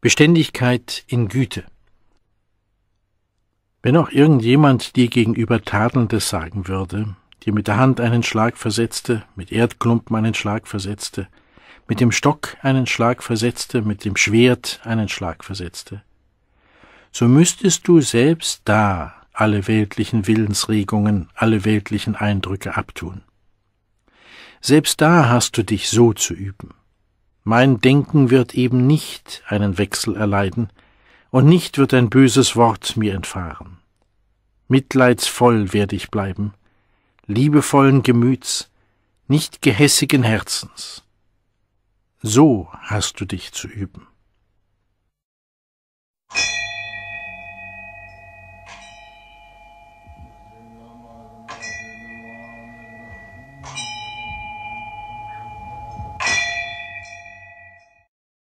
Beständigkeit in Güte. Wenn auch irgendjemand dir gegenüber Tadelndes sagen würde, dir mit der Hand einen Schlag versetzte, mit Erdklumpen einen Schlag versetzte, mit dem Stock einen Schlag versetzte, mit dem Schwert einen Schlag versetzte, so müsstest du selbst da alle weltlichen Willensregungen, alle weltlichen Eindrücke abtun. Selbst da hast du dich so zu üben. Mein Denken wird eben nicht einen Wechsel erleiden, und nicht wird ein böses Wort mir entfahren. Mitleidsvoll werde ich bleiben, liebevollen Gemüts, nicht gehässigen Herzens. So hast du dich zu üben.